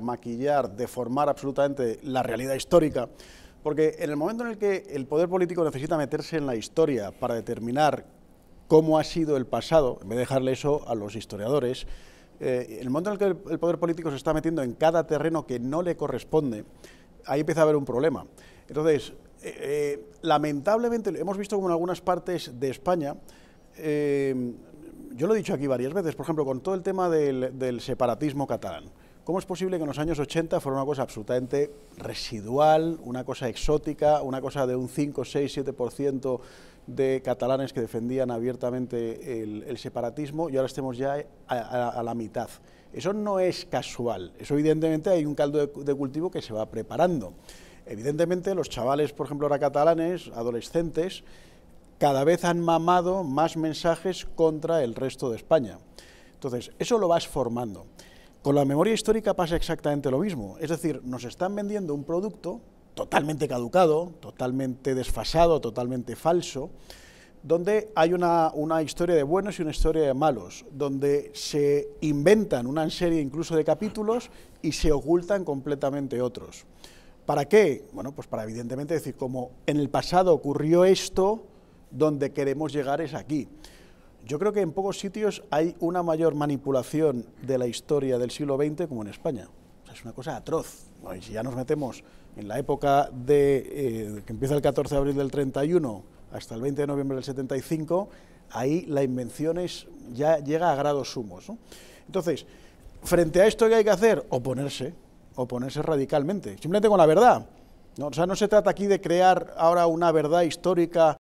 maquillar, deformar absolutamente la realidad histórica, porque en el momento en el que el poder político necesita meterse en la historia para determinar cómo ha sido el pasado, en vez de dejarle eso a los historiadores, en eh, el momento en el que el poder político se está metiendo en cada terreno que no le corresponde, ahí empieza a haber un problema. Entonces, eh, eh, lamentablemente hemos visto como en algunas partes de España, yo lo he dicho aquí varias veces, por ejemplo, con todo el tema del separatismo catalán ¿Cómo es posible que en los años 80 fuera una cosa absolutamente residual, una cosa exótica, una cosa de un 5, 6, 7% de catalanes que defendían abiertamente el, separatismo y ahora estemos ya a, la mitad? Eso no es casual, eso evidentemente hay un caldo de, de cultivo que se va preparando. Evidentemente los chavales, por ejemplo, ahora catalanes, adolescentes, cada vez han mamado más mensajes contra el resto de España. Entonces, eso lo vas formando. Con la memoria histórica pasa exactamente lo mismo. Es decir, nos están vendiendo un producto totalmente caducado, totalmente desfasado, totalmente falso, donde hay una, historia de buenos y una historia de malos, donde se inventan una serie incluso de capítulos y se ocultan completamente otros. ¿Para qué? Bueno, pues para evidentemente decir, como en el pasado ocurrió esto, donde queremos llegar es aquí. Yo creo que en pocos sitios hay una mayor manipulación de la historia del siglo XX como en España. es una cosa atroz. si ya nos metemos en la época de, eh, que empieza el 14 de abril del 31 hasta el 20 de noviembre del 75, ahí la invención es, ya llega a grados sumos. Entonces, frente a esto, ¿qué hay que hacer? Oponerse, oponerse radicalmente, simplemente con la verdad. O sea, no se trata aquí de crear ahora una verdad histórica